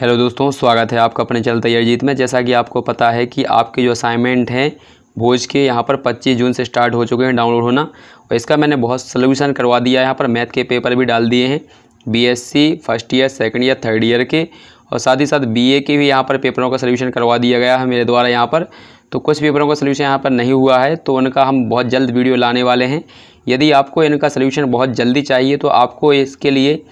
hello दोस्तों स्वागत है आपका अपने चैनल जीत में जैसा कि आपको पता है कि आपके जो असाइनमेंट हैं भोज के यहाँ पर 25 जून से स्टार्ट हो चुके हैं डाउनलोड होना और इसका मैंने बहुत सोल्यूशन करवा दिया है यहाँ पर मैथ के पेपर भी डाल दिए हैं BSc first year second year third year के और साथ ही साथ बी के भी यहाँ पर पेपरों का सोल्यूशन करवा दिया गया है मेरे द्वारा यहाँ पर तो कुछ पेपरों का सोल्यूशन यहाँ पर नहीं हुआ है तो उनका हम बहुत जल्द वीडियो लाने वाले हैं यदि आपको इनका सोल्यूशन बहुत जल्दी चाहिए तो आपको इसके लिए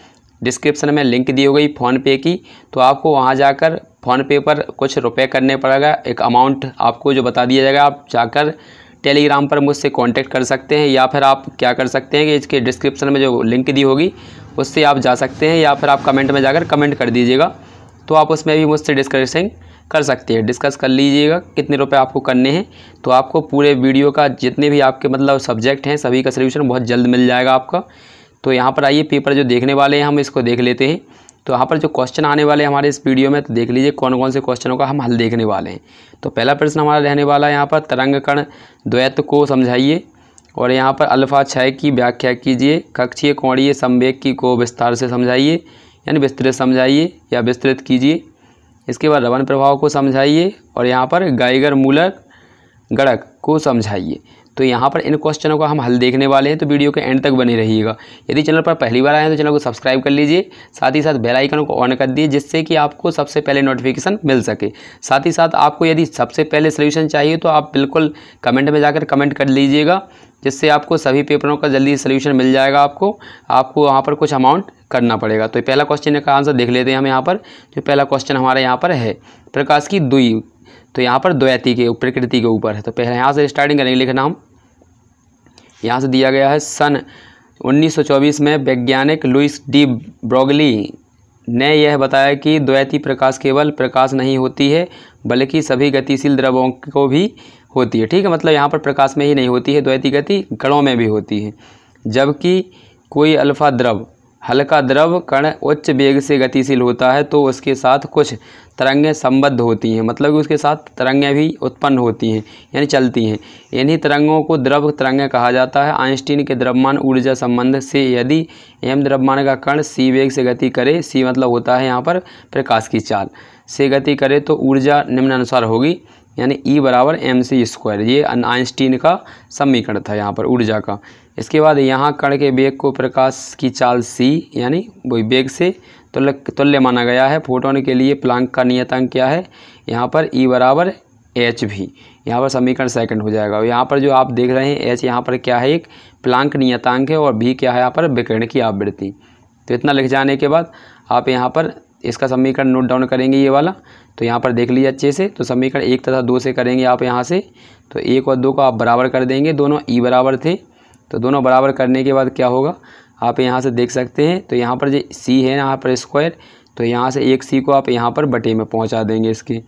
डिस्क्रिप्शन में लिंक दी गई फ़ोनपे की तो आपको वहाँ जाकर फ़ोनपे पर कुछ रुपए करने पड़ेगा एक अमाउंट आपको जो बता दिया जाएगा आप जाकर टेलीग्राम पर मुझसे कांटेक्ट कर सकते हैं या फिर आप क्या कर सकते हैं कि इसके डिस्क्रिप्शन में जो लिंक दी होगी उससे आप जा सकते हैं या फिर आप कमेंट में जाकर कमेंट कर दीजिएगा तो आप उसमें भी मुझसे डिस्कशिंग कर सकते हैं डिस्कस कर लीजिएगा कितने रुपए आपको करने हैं तो आपको पूरे वीडियो का जितने भी आपके मतलब सब्जेक्ट हैं सभी का सोल्यूशन बहुत जल्द मिल जाएगा आपका तो यहाँ पर आइए पेपर जो देखने वाले हैं हम इसको देख लेते हैं तो यहाँ पर जो क्वेश्चन आने वाले हैं हमारे इस वीडियो में तो देख लीजिए कौन कौन से क्वेश्चनों का हम हल देखने वाले हैं तो पहला प्रश्न हमारा रहने वाला है यहाँ पर तरंग कण द्वैत को समझाइए और यहाँ पर अल्फ़ा क्षय की व्याख्या कीजिए कक्षीय कोणीय संवेक की को विस्तार से समझाइए यानी विस्तृत समझाइए या विस्तृत कीजिए इसके बाद रवन प्रभाव को समझाइए और यहाँ पर गाइगर मूलक गणक को समझाइए तो यहाँ पर इन क्वेश्चनों का हम हल देखने वाले हैं तो वीडियो के एंड तक बने रहिएगा यदि चैनल पर पहली बार आए हैं तो चैनल को सब्सक्राइब कर लीजिए साथ ही साथ बेल आइकन को ऑन कर दिए जिससे कि आपको सबसे पहले नोटिफिकेशन मिल सके साथ ही साथ आपको यदि सबसे पहले सोल्यूशन चाहिए तो आप बिल्कुल कमेंट में जाकर कमेंट कर लीजिएगा जिससे आपको सभी पेपरों का जल्दी सोल्यूशन मिल जाएगा आपको आपको वहाँ पर कुछ अमाउंट करना पड़ेगा तो पहला क्वेश्चन का आंसर देख लेते हैं हम यहाँ पर जो पहला क्वेश्चन हमारे यहाँ पर है प्रकाश की दुई तो यहाँ पर द्वैती के प्रकृति के ऊपर है तो पहले यहाँ से स्टार्टिंग करेंगे लिखना हम यहाँ से दिया गया है सन 1924 में वैज्ञानिक लुइस डी ब्रोगली ने यह बताया कि द्वैती प्रकाश केवल प्रकाश नहीं होती है बल्कि सभी गतिशील द्रवों को भी होती है ठीक है मतलब यहाँ पर प्रकाश में ही नहीं होती है द्वैती गति गणों में भी होती है जबकि कोई अल्फा द्रव हल्का द्रव कण उच्च वेग से गतिशील होता है तो उसके साथ कुछ तरंगें संबद्ध होती हैं मतलब कि उसके साथ तरंगें भी उत्पन्न होती हैं यानी चलती हैं इन्हीं तरंगों को द्रव तरंगें कहा जाता है आइंस्टीन के द्रव्यमान ऊर्जा संबंध से यदि एम द्रव्यमान का कण सी वेग से गति करे सी मतलब होता है यहाँ पर प्रकाश की चाल से गति करे तो ऊर्जा निम्नानुसार होगी यानी ई e बराबर एम सी स्क्वायर ये आइंस्टीन का समीकरण था यहाँ पर ऊर्जा का इसके बाद यहाँ कण के बेग को प्रकाश की चाल सी यानी वही बेग से तुल्य तुल्य माना गया है फोटोन के लिए प्लांक का नियतांक क्या है यहाँ पर ई e बराबर एच भी यहाँ पर समीकरण सेकंड हो जाएगा और यहाँ पर जो आप देख रहे हैं एच यहाँ पर क्या है एक प्लांक नियतांक है और भी क्या है यहाँ पर विकर्ण की आवृत्ति तो इतना लिख जाने के बाद आप यहाँ पर इसका समीकरण नोट डाउन करेंगे ये वाला तो यहाँ पर देख लीजिए अच्छे से तो समीकरण एक तथा दो से करेंगे आप यहाँ से तो एक और दो को आप बराबर कर देंगे दोनों ई e बराबर थे तो दोनों बराबर करने के बाद क्या होगा आप यहाँ से देख सकते हैं तो यहाँ पर जो सी है यहाँ पर स्क्वायर तो यहाँ से एक सी को आप यहाँ पर बटे में पहुँचा देंगे इसके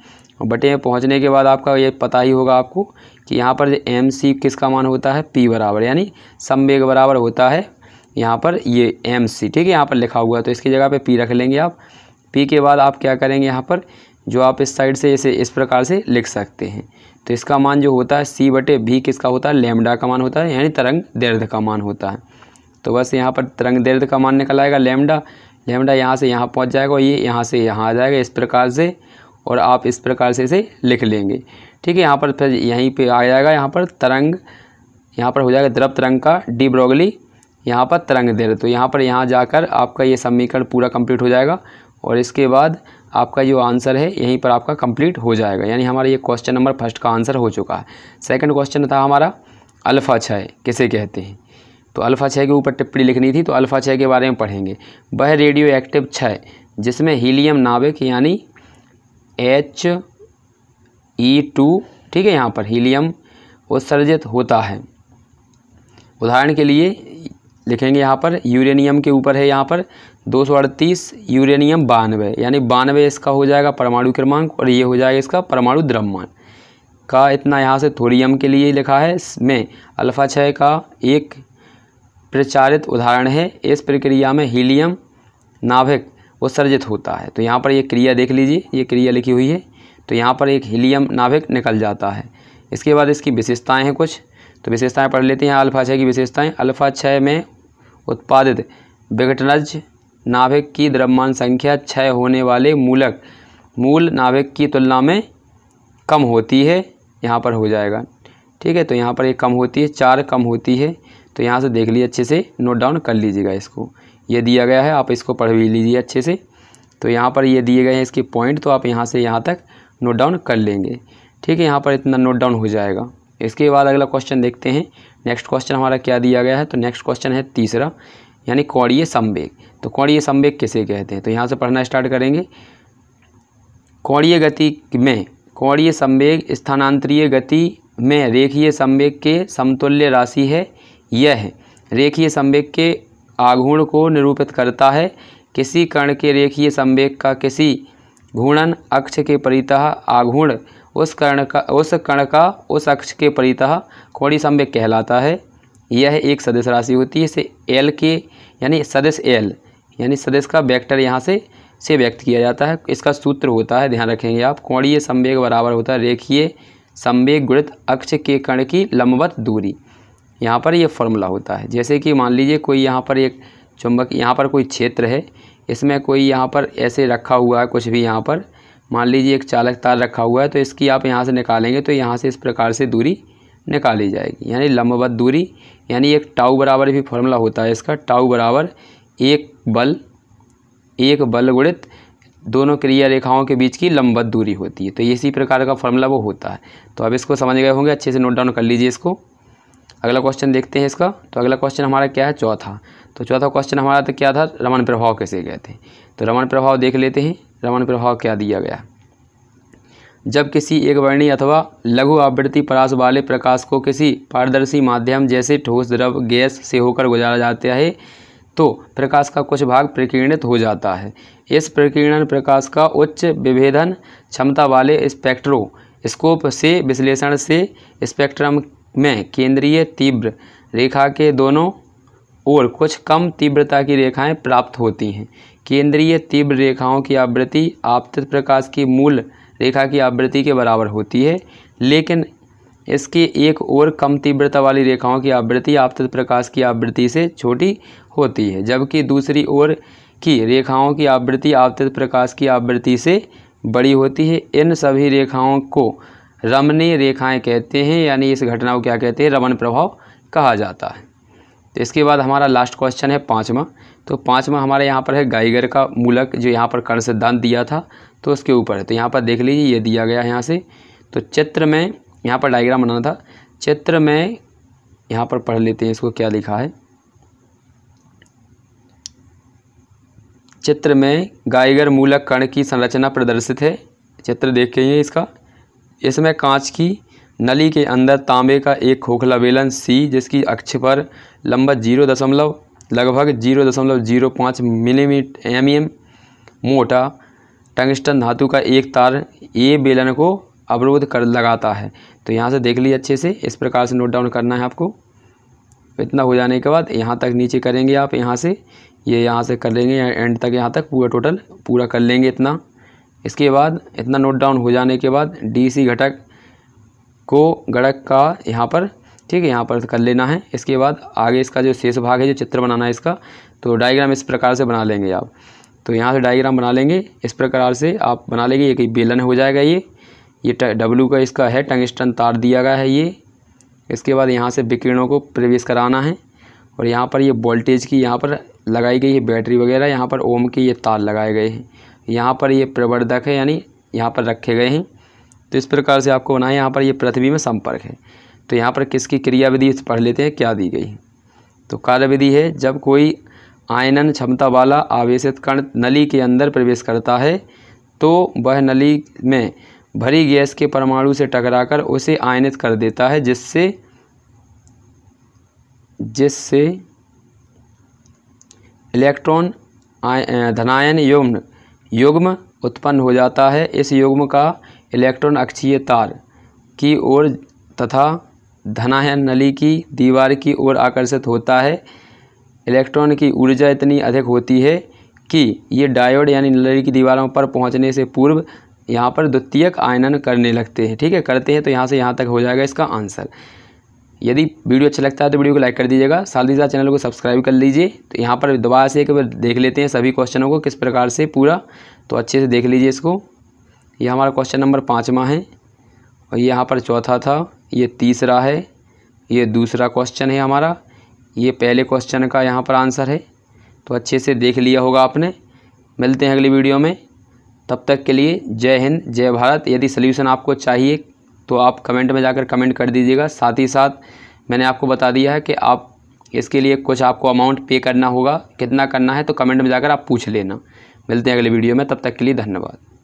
बटे में पहुँचने के बाद आपका ये पता ही होगा आपको कि यहाँ पर जो एम सी किसका मान होता है पी बराबर यानी संवेग बराबर होता है यहाँ पर ये एम सी ठीक है यहाँ पर लिखा हुआ है तो इसकी जगह पे पी रख लेंगे आप पी के बाद आप क्या करेंगे यहाँ पर जो आप इस साइड से इसे इस प्रकार से लिख सकते हैं तो इसका मान जो होता है सी बटे भी किसका होता है लेमडा का मान होता है यानी तरंग दर्द का मान होता है तो बस यहाँ पर तरंग दर्द का मान निकल आएगा लेमडा लेमडा यहाँ से यहाँ पहुँच जाएगा और ये यहाँ से यहाँ आ जाएगा इस प्रकार से और आप इस प्रकार से इसे लिख लेंगे ठीक है यहाँ पर फिर यहीं पर आ जाएगा यहाँ पर तरंग यहाँ पर हो जाएगा द्रव तरंग का डी ब्रोगली यहाँ पर तरंग दर्द तो यहाँ पर यहाँ जाकर आपका ये समीकरण पूरा कंप्लीट हो जाएगा और इसके बाद आपका जो आंसर है यहीं पर आपका कंप्लीट हो जाएगा यानी हमारा ये क्वेश्चन नंबर फर्स्ट का आंसर हो चुका है सेकंड क्वेश्चन था हमारा अल्फ़ा छः किसे कहते हैं तो अल्फ़ा छः के ऊपर टिप्पणी लिखनी थी तो अल्फ़ा छः के बारे में पढ़ेंगे वह रेडियो एक्टिव छः जिसमें हीलियम नाभिक यानी एच ई टू ठीक है यहाँ पर हीलियम उत्सर्जित होता है उदाहरण के लिए लिखेंगे यहाँ पर यूरेनियम के ऊपर है यहाँ पर दो सौ अड़तीस यूरेनियम बानवे यानी बानवे इसका हो जाएगा परमाणु क्रमांक और ये हो जाएगा इसका परमाणु द्रव्यमान का इतना यहाँ से थोरियम के लिए लिखा है इसमें अल्फ़ा छः का एक प्रचारित उदाहरण है इस प्रक्रिया में हीलियम नाभिक उत्सर्जित होता है तो यहाँ पर ये क्रिया देख लीजिए ये क्रिया लिखी हुई है तो यहाँ पर एक हीलियम नाभिक निकल जाता है इसके बाद इसकी विशेषताएँ हैं कुछ तो विशेषताएं पढ़ लेते हैं अल्फा छः की विशेषताएं अल्फा छः में उत्पादित विघटनज नाभिक की द्रव्यमान संख्या छः होने वाले मूलक मूल नाभिक की तुलना में कम होती है यहाँ पर हो जाएगा ठीक है तो यहाँ पर ये कम होती है चार कम होती है तो यहाँ से देख लीजिए अच्छे से नोट डाउन कर लीजिएगा इसको ये दिया गया है आप इसको पढ़ भी लीजिए अच्छे से तो यहाँ पर ये दिए गए हैं इसके पॉइंट तो आप यहाँ से यहाँ तक नोट डाउन कर लेंगे ठीक है यहाँ पर इतना नोट डाउन हो जाएगा इसके बाद अगला क्वेश्चन देखते हैं नेक्स्ट क्वेश्चन हमारा क्या दिया गया है तो नेक्स्ट क्वेश्चन है तीसरा यानी कौड़ीय संवेग तो कौड़ीय संवेग किसे कहते हैं तो यहाँ से पढ़ना स्टार्ट करेंगे कौड़ीय गति में कौड़ीय संवेग स्थानांतरीय गति में रेखीय संवेग के समतुल्य राशि है यह है रेखीय संवेग के आघूर्ण को निरूपित करता है किसी कण के रेखीय संवेग का किसी घूर्णन अक्ष के परितः आघूर्ण उस कर्ण का उस कर्ण का उस अक्ष के परितः कोणी संवेग कहलाता है यह एक सदस्य राशि होती है इसे एल के यानी सदस्य एल यानी सदस्य का वेक्टर यहाँ से से व्यक्त किया जाता है इसका सूत्र होता है ध्यान रखेंगे आप कोणीय संवेग बराबर होता है रेखीय संवेग गुणित अक्ष के कर्ण की लंबवत दूरी यहाँ पर यह फॉर्मूला होता है जैसे कि मान लीजिए कोई यहाँ पर एक चुंबक यहाँ पर कोई क्षेत्र है इसमें कोई यहाँ पर ऐसे रखा हुआ है कुछ भी यहाँ पर मान लीजिए एक चालक तार रखा हुआ है तो इसकी आप यहाँ से निकालेंगे तो यहाँ से इस प्रकार से दूरी निकाली जाएगी यानी लंबवत दूरी यानी एक टाऊ बराबर भी फॉर्मूला होता है इसका टाऊ बराबर एक बल एक बल गुणित दोनों क्रिया रेखाओं के बीच की लंबवत दूरी होती है तो इसी प्रकार का फॉर्मूला वो होता है तो अब इसको समझ गए होंगे अच्छे से नोट डाउन कर लीजिए इसको अगला क्वेश्चन देखते हैं इसका तो अगला क्वेश्चन हमारा क्या है चौथा तो चौथा क्वेश्चन हमारा तो क्या था रमन प्रभाव कैसे गए थे तो रमन प्रभाव देख लेते हैं रमन प्रभाव क्या दिया गया जब किसी एक वर्णी अथवा लघु आवृत्ति परास वाले प्रकाश को किसी पारदर्शी माध्यम जैसे ठोस द्रव गैस से होकर गुजारा जाता है तो प्रकाश का कुछ भाग प्रकीर्णित हो जाता है इस प्रकीर्णन प्रकाश का उच्च विभेदन क्षमता वाले स्पेक्ट्रो स्कोप से विश्लेषण से स्पेक्ट्रम में केंद्रीय तीव्र रेखा के दोनों ओर कुछ कम तीव्रता की रेखाएं प्राप्त होती हैं केंद्रीय तीव्र रेखाओं की आवृत्ति आपतित प्रकाश की मूल रेखा की आवृत्ति के बराबर होती है लेकिन इसके एक और कम तीव्रता वाली रेखाओं की आवृत्ति आपतित प्रकाश की आवृत्ति से छोटी होती है जबकि दूसरी ओर की रेखाओं की आवृत्ति आपतित प्रकाश की आवृत्ति से बड़ी होती है इन सभी रेखाओं को रमणीय रेखाएं कहते हैं यानी इस घटना को क्या कहते हैं रमन प्रभाव कहा जाता है तो इसके बाद हमारा लास्ट क्वेश्चन है पाँचवा तो पाँचवा हमारे यहाँ पर है गाइगर का मूलक जो यहाँ पर कर्ण सिद्धांत दिया था तो उसके ऊपर है तो यहाँ पर देख लीजिए ये दिया गया है यहाँ से तो चित्र में यहाँ पर डायग्राम बनाना था चित्र में यहाँ पर पढ़ लेते हैं इसको क्या लिखा है चित्र में गाइगर मूलक कण की संरचना प्रदर्शित है चित्र देख के इसका इसमें कांच की नली के अंदर तांबे का एक खोखला बेलन सी जिसकी अक्ष पर लंबा जीरो दशमलव लगभग जीरो दशमलव जीरो पाँच मिलीमीटर एम एम मोटा टंगस्टन धातु का एक तार ए बेलन को अवरोध कर लगाता है तो यहाँ से देख लीजिए अच्छे से इस प्रकार से नोट डाउन करना है आपको इतना हो जाने के बाद यहाँ तक नीचे करेंगे आप यहाँ से ये यहाँ से कर लेंगे एंड तक यहाँ तक पूरा टोटल पूरा कर लेंगे इतना इसके बाद इतना नोट डाउन हो जाने के बाद डी सी घटक को गड़क का यहाँ पर ठीक है यहाँ पर कर लेना है इसके बाद आगे इसका जो शेष भाग है जो चित्र बनाना है इसका तो डायग्राम इस प्रकार से बना लेंगे आप तो यहाँ से डायग्राम बना लेंगे इस प्रकार से आप बना लेंगे ये कहीं बेलन हो जाएगा ये ये डब्लू का इसका है टंगस्टन तार दिया गया है ये इसके बाद यहाँ से विकिरणों को प्रवेश कराना है और यहाँ पर ये वोल्टेज की यहाँ पर लगाई गई है बैटरी वगैरह यहाँ पर ओम के ये तार लगाए गए हैं यहाँ पर ये प्रवर्धक है यानी यहाँ पर रखे गए हैं तो इस प्रकार से आपको बनाए यहाँ पर ये पृथ्वी में संपर्क है तो यहाँ पर किसकी क्रियाविधि पढ़ लेते हैं क्या दी गई है तो कार्यविधि है जब कोई आयनन क्षमता वाला आवेशित कण नली के अंदर प्रवेश करता है तो वह नली में भरी गैस के परमाणु से टकराकर उसे आयनित कर देता है जिससे जिससे इलेक्ट्रॉन धनायन युग्म युग्म उत्पन्न हो जाता है इस युग्म का इलेक्ट्रॉन अक्षीय तार की ओर तथा धनायन नली की दीवार की ओर आकर्षित होता है इलेक्ट्रॉन की ऊर्जा इतनी अधिक होती है कि ये डायोड यानी नली की दीवारों पर पहुंचने से पूर्व यहाँ पर द्वितीयक आयनन करने लगते हैं ठीक है करते हैं तो यहाँ से यहाँ तक हो जाएगा इसका आंसर यदि वीडियो अच्छा लगता है तो वीडियो को लाइक कर दीजिएगा साथ ही साथ चैनल को सब्सक्राइब कर लीजिए तो यहाँ पर दोबारा से एक बार देख लेते हैं सभी क्वेश्चनों को किस प्रकार से पूरा तो अच्छे से देख लीजिए इसको ये हमारा क्वेश्चन नंबर पाँचवा है और ये यहाँ पर चौथा था ये तीसरा है ये दूसरा क्वेश्चन है हमारा ये पहले क्वेश्चन का यहाँ पर आंसर है तो अच्छे से देख लिया होगा आपने मिलते हैं अगली वीडियो में तब तक के लिए जय हिंद जय भारत यदि सल्यूशन आपको चाहिए तो आप कमेंट में जाकर कमेंट कर दीजिएगा साथ ही साथ मैंने आपको बता दिया है कि आप इसके लिए कुछ आपको अमाउंट पे करना होगा कितना करना है तो कमेंट में जाकर आप पूछ लेना मिलते हैं अगले वीडियो में तब तक के लिए धन्यवाद